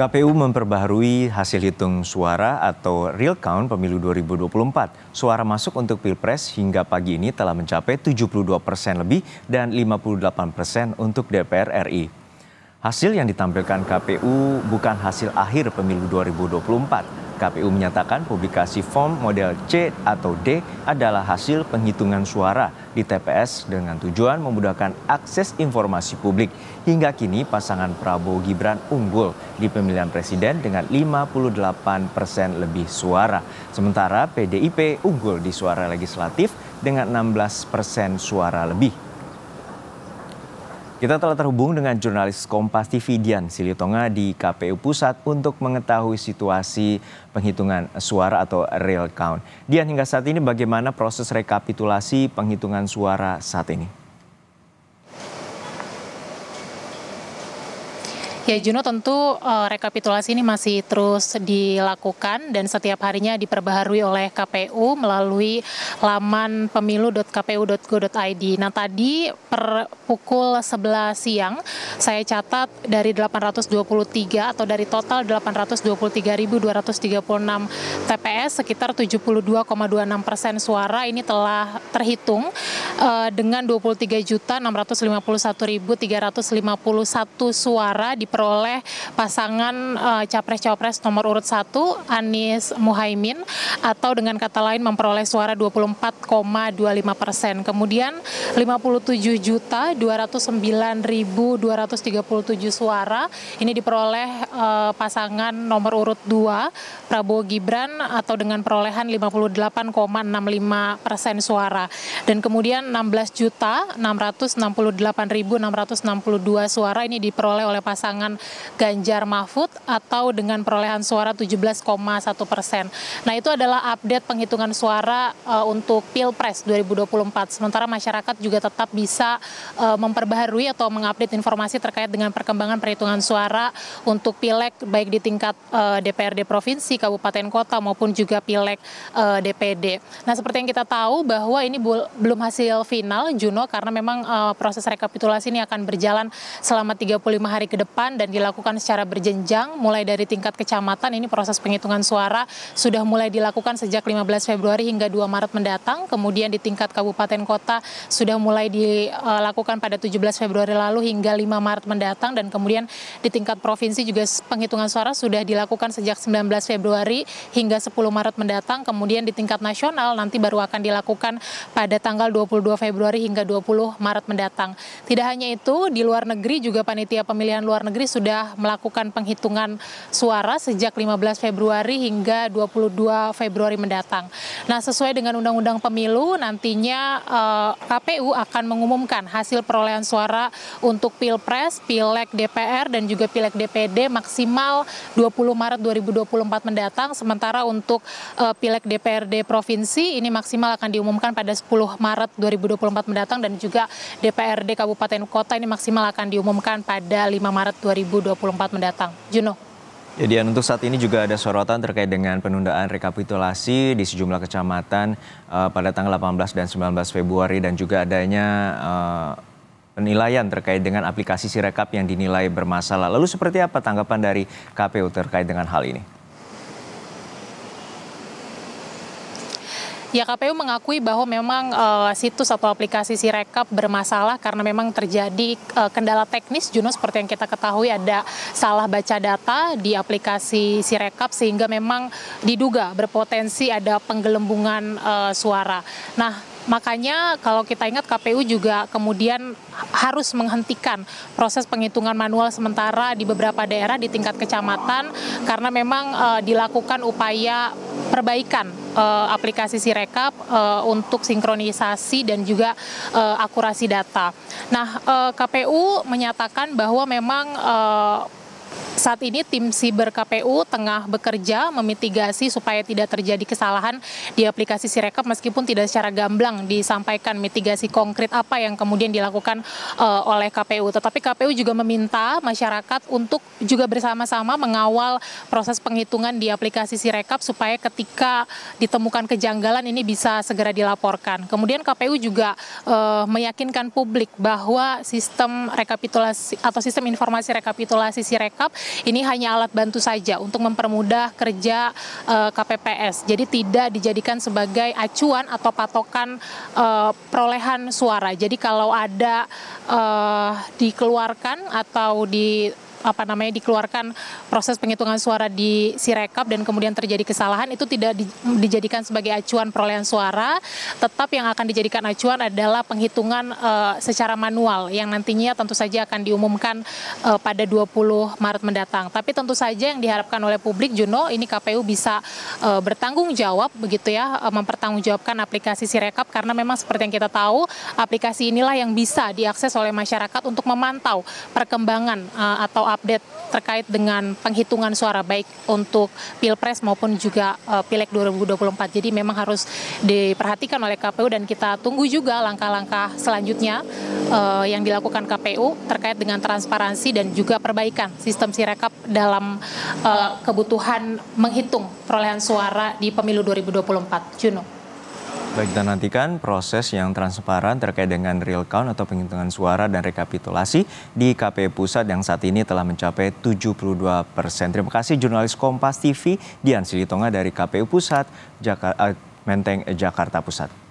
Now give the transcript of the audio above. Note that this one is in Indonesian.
KPU memperbaharui hasil hitung suara atau real count pemilu 2024. Suara masuk untuk Pilpres hingga pagi ini telah mencapai 72 persen lebih dan 58 persen untuk DPR RI. Hasil yang ditampilkan KPU bukan hasil akhir pemilu 2024. KPU menyatakan publikasi form model C atau D adalah hasil penghitungan suara di TPS dengan tujuan memudahkan akses informasi publik. Hingga kini pasangan Prabowo Gibran unggul di pemilihan presiden dengan 58 persen lebih suara. Sementara PDIP unggul di suara legislatif dengan 16 persen suara lebih. Kita telah terhubung dengan jurnalis Kompas TV Dian Silitonga di KPU Pusat untuk mengetahui situasi penghitungan suara atau real count. Dian, hingga saat ini bagaimana proses rekapitulasi penghitungan suara saat ini? Ya Juno tentu uh, rekapitulasi ini masih terus dilakukan dan setiap harinya diperbaharui oleh KPU melalui laman pemilu.kpu.go.id. Nah tadi per pukul 11 siang saya catat dari 823 atau dari total 823.236 TPS sekitar 72,26 persen suara ini telah terhitung uh, dengan 23.651.351 suara di diperoleh pasangan uh, eh, capres-cawapres nomor urut 1 Anies Muhaimin atau dengan kata lain memperoleh suara 24,25 persen. Kemudian 57 juta 209.237 suara ini diperoleh uh, pasangan nomor urut 2 Prabowo Gibran atau dengan perolehan 58,65 persen suara dan kemudian 16 juta 668.662 suara ini diperoleh oleh pasangan pasangan Ganjar Mahfud atau dengan perolehan suara 17,1 persen. Nah itu adalah update penghitungan suara uh, untuk Pilpres 2024. Sementara masyarakat juga tetap bisa uh, memperbaharui atau mengupdate informasi terkait dengan perkembangan perhitungan suara untuk Pileg baik di tingkat uh, eh, DPRD Provinsi, Kabupaten Kota maupun juga Pileg uh, DPD. Nah seperti yang kita tahu bahwa ini belum hasil final Juno karena memang uh, proses rekapitulasi ini akan berjalan selama 35 hari ke depan dilakukan dan dilakukan secara berjenjang mulai dari tingkat kecamatan ini proses penghitungan suara sudah mulai dilakukan sejak 15 Februari hingga 2 Maret mendatang kemudian di tingkat kabupaten kota sudah mulai dilakukan pada 17 Februari lalu hingga 5 Maret mendatang dan kemudian di tingkat provinsi juga penghitungan suara sudah dilakukan sejak 19 Februari hingga 10 Maret mendatang kemudian di tingkat nasional nanti baru akan dilakukan pada tanggal 22 Februari hingga 20 Maret mendatang tidak hanya itu di luar negeri juga panitia pemilihan luar negeri Negeri sudah melakukan penghitungan suara sejak 15 Februari hingga 22 Februari mendatang. Nah, sesuai dengan Undang-Undang Pemilu, nantinya eh, KPU akan mengumumkan hasil perolehan suara untuk Pilpres, Pileg DPR, dan juga Pileg DPD maksimal 20 Maret 2024 mendatang. Sementara untuk eh, Pileg DPRD Provinsi, ini maksimal akan diumumkan pada 10 Maret 2024 mendatang dan juga DPRD Kabupaten Kota ini maksimal akan diumumkan pada 5 Maret 2024. 2024 mendatang. Juno. Ya, untuk saat ini juga ada sorotan terkait dengan penundaan rekapitulasi di sejumlah kecamatan uh, pada tanggal 18 dan 19 Februari dan juga adanya uh, penilaian terkait dengan aplikasi Sirekap yang dinilai bermasalah. Lalu seperti apa tanggapan dari KPU terkait dengan hal ini? Ya KPU mengakui bahwa memang uh, situs atau aplikasi Sirekap bermasalah karena memang terjadi uh, kendala teknis Juno seperti yang kita ketahui ada salah baca data di aplikasi Sirekap sehingga memang diduga berpotensi ada penggelembungan uh, suara. Nah, makanya kalau kita ingat KPU juga kemudian harus menghentikan proses penghitungan manual sementara di beberapa daerah di tingkat kecamatan karena memang e, dilakukan upaya perbaikan uh, aplikasi Sirekap uh, untuk sinkronisasi dan juga uh, akurasi data. Nah, uh, KPU menyatakan bahwa memang uh, saat ini tim siber KPU tengah bekerja memitigasi supaya tidak terjadi kesalahan di aplikasi Sirekap meskipun tidak secara gamblang disampaikan mitigasi konkret apa yang kemudian dilakukan uh, oleh KPU. Tetapi KPU juga meminta masyarakat untuk juga bersama-sama mengawal proses penghitungan di aplikasi Sirekap supaya ketika ditemukan kejanggalan ini bisa segera dilaporkan. Kemudian KPU juga uh, meyakinkan publik bahwa sistem rekapitulasi atau sistem informasi rekapitulasi Sirekap ini hanya alat bantu saja untuk mempermudah kerja eh, KPPS. Jadi tidak dijadikan sebagai acuan atau patokan eh, perolehan suara. Jadi kalau ada eh, dikeluarkan atau di apa namanya dikeluarkan proses penghitungan suara di Sirekap dan kemudian terjadi kesalahan itu tidak di, dijadikan sebagai acuan perolehan suara, tetap yang akan dijadikan acuan adalah penghitungan uh, secara manual yang nantinya tentu saja akan diumumkan uh, pada 20 Maret mendatang. Tapi tentu saja yang diharapkan oleh publik Juno ini KPU bisa uh, bertanggung jawab begitu ya uh, mempertanggungjawabkan aplikasi Sirekap karena memang seperti yang kita tahu aplikasi inilah yang bisa diakses oleh masyarakat untuk memantau perkembangan uh, atau update terkait dengan penghitungan suara baik untuk Pilpres maupun juga uh, Pileg 2024. Jadi memang harus diperhatikan oleh KPU dan kita tunggu juga langkah-langkah selanjutnya eh, yang dilakukan KPU terkait dengan transparansi dan juga perbaikan sistem sirekap dalam eh, kebutuhan menghitung perolehan suara di pemilu 2024. Juno. Baik, kita nantikan proses yang transparan terkait dengan real count atau penghitungan suara dan rekapitulasi di KPU Pusat yang saat ini telah mencapai 72 persen. Terima kasih jurnalis Kompas TV Dian Silitonga dari KPU Pusat, Jakarta, eh, Menteng, eh, Jakarta Pusat.